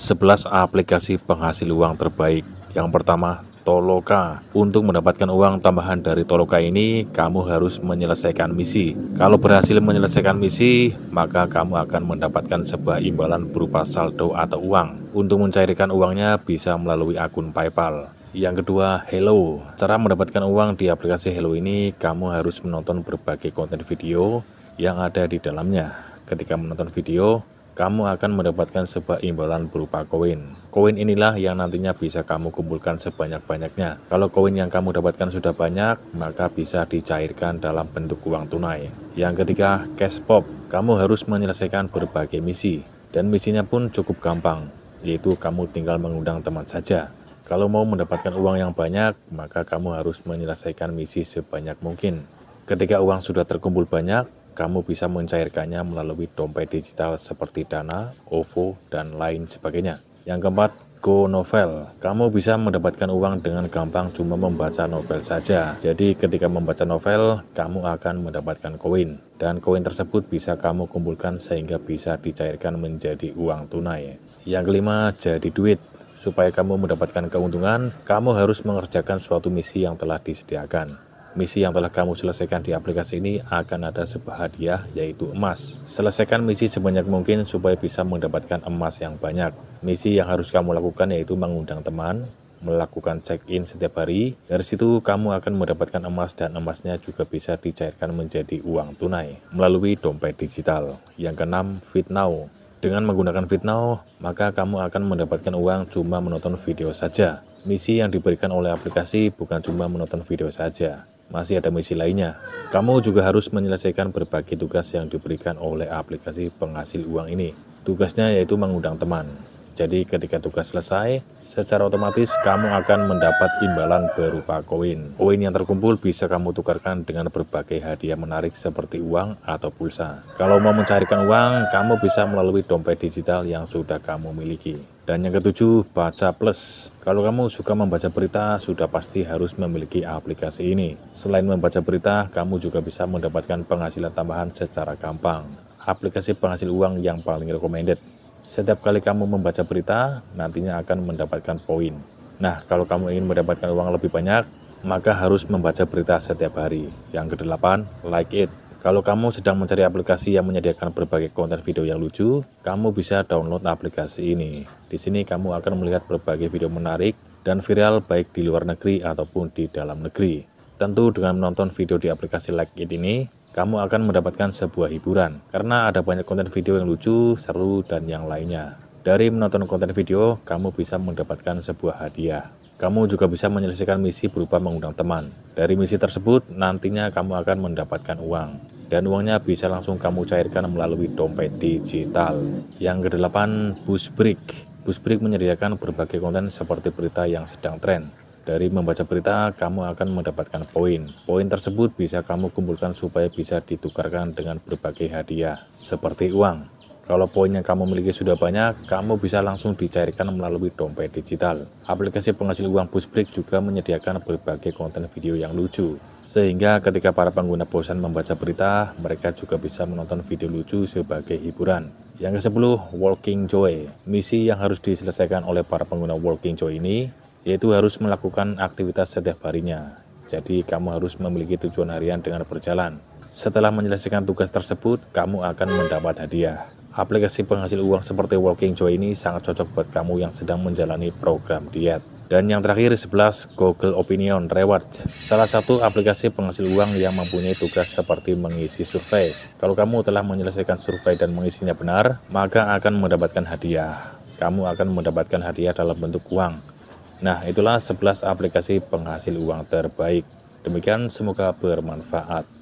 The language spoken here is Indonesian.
11 aplikasi penghasil uang terbaik. Yang pertama, Toloka. Untuk mendapatkan uang tambahan dari Toloka ini, kamu harus menyelesaikan misi. Kalau berhasil menyelesaikan misi, maka kamu akan mendapatkan sebuah imbalan berupa saldo atau uang. Untuk mencairkan uangnya bisa melalui akun PayPal. Yang kedua, Hello. Cara mendapatkan uang di aplikasi Hello ini, kamu harus menonton berbagai konten video yang ada di dalamnya. Ketika menonton video, kamu akan mendapatkan sebuah imbalan berupa koin. Koin inilah yang nantinya bisa kamu kumpulkan sebanyak-banyaknya. Kalau koin yang kamu dapatkan sudah banyak, maka bisa dicairkan dalam bentuk uang tunai. Yang ketiga, cash pop. Kamu harus menyelesaikan berbagai misi. Dan misinya pun cukup gampang, yaitu kamu tinggal mengundang teman saja. Kalau mau mendapatkan uang yang banyak, maka kamu harus menyelesaikan misi sebanyak mungkin. Ketika uang sudah terkumpul banyak, kamu bisa mencairkannya melalui dompet digital seperti Dana, OVO, dan lain sebagainya. Yang keempat, Go Novel. Kamu bisa mendapatkan uang dengan gampang cuma membaca novel saja. Jadi ketika membaca novel, kamu akan mendapatkan koin. Dan koin tersebut bisa kamu kumpulkan sehingga bisa dicairkan menjadi uang tunai. Yang kelima, jadi duit. Supaya kamu mendapatkan keuntungan, kamu harus mengerjakan suatu misi yang telah disediakan. Misi yang telah kamu selesaikan di aplikasi ini akan ada sebuah hadiah yaitu emas. Selesaikan misi sebanyak mungkin supaya bisa mendapatkan emas yang banyak. Misi yang harus kamu lakukan yaitu mengundang teman, melakukan check-in setiap hari. Dari situ kamu akan mendapatkan emas dan emasnya juga bisa dicairkan menjadi uang tunai melalui dompet digital. Yang keenam, FitNow. Dengan menggunakan FitNow, maka kamu akan mendapatkan uang cuma menonton video saja. Misi yang diberikan oleh aplikasi bukan cuma menonton video saja, masih ada misi lainnya. Kamu juga harus menyelesaikan berbagai tugas yang diberikan oleh aplikasi penghasil uang ini. Tugasnya yaitu mengundang teman. Jadi ketika tugas selesai, secara otomatis kamu akan mendapat imbalan berupa koin. Koin yang terkumpul bisa kamu tukarkan dengan berbagai hadiah menarik seperti uang atau pulsa. Kalau mau mencarikan uang, kamu bisa melalui dompet digital yang sudah kamu miliki. Dan yang ketujuh, baca plus. Kalau kamu suka membaca berita, sudah pasti harus memiliki aplikasi ini. Selain membaca berita, kamu juga bisa mendapatkan penghasilan tambahan secara gampang. Aplikasi penghasil uang yang paling recommended. Setiap kali kamu membaca berita, nantinya akan mendapatkan poin. Nah, kalau kamu ingin mendapatkan uang lebih banyak, maka harus membaca berita setiap hari. Yang kedelapan, like it. Kalau kamu sedang mencari aplikasi yang menyediakan berbagai konten video yang lucu, kamu bisa download aplikasi ini. Di sini kamu akan melihat berbagai video menarik dan viral baik di luar negeri ataupun di dalam negeri. Tentu dengan menonton video di aplikasi Like It ini, kamu akan mendapatkan sebuah hiburan karena ada banyak konten video yang lucu, seru, dan yang lainnya. Dari menonton konten video, kamu bisa mendapatkan sebuah hadiah. Kamu juga bisa menyelesaikan misi berupa mengundang teman. Dari misi tersebut, nantinya kamu akan mendapatkan uang dan uangnya bisa langsung kamu cairkan melalui dompet digital. Yang kedelapan, Buzzbreak. Buzzbreak menyediakan berbagai konten seperti berita yang sedang tren. Dari membaca berita, kamu akan mendapatkan poin. Poin tersebut bisa kamu kumpulkan supaya bisa ditukarkan dengan berbagai hadiah, seperti uang. Kalau poin yang kamu miliki sudah banyak, kamu bisa langsung dicairkan melalui dompet digital. Aplikasi penghasil uang Pushbrick juga menyediakan berbagai konten video yang lucu. Sehingga ketika para pengguna bosan membaca berita, mereka juga bisa menonton video lucu sebagai hiburan. Yang ke-10, Walking Joy. Misi yang harus diselesaikan oleh para pengguna Walking Joy ini yaitu harus melakukan aktivitas setiap harinya. Jadi kamu harus memiliki tujuan harian dengan berjalan. Setelah menyelesaikan tugas tersebut, kamu akan mendapat hadiah. Aplikasi penghasil uang seperti Walking Joy ini sangat cocok buat kamu yang sedang menjalani program diet. Dan yang terakhir 11 Google Opinion Rewards, salah satu aplikasi penghasil uang yang mempunyai tugas seperti mengisi survei. Kalau kamu telah menyelesaikan survei dan mengisinya benar, maka akan mendapatkan hadiah. Kamu akan mendapatkan hadiah dalam bentuk uang. Nah, itulah 11 aplikasi penghasil uang terbaik. Demikian semoga bermanfaat.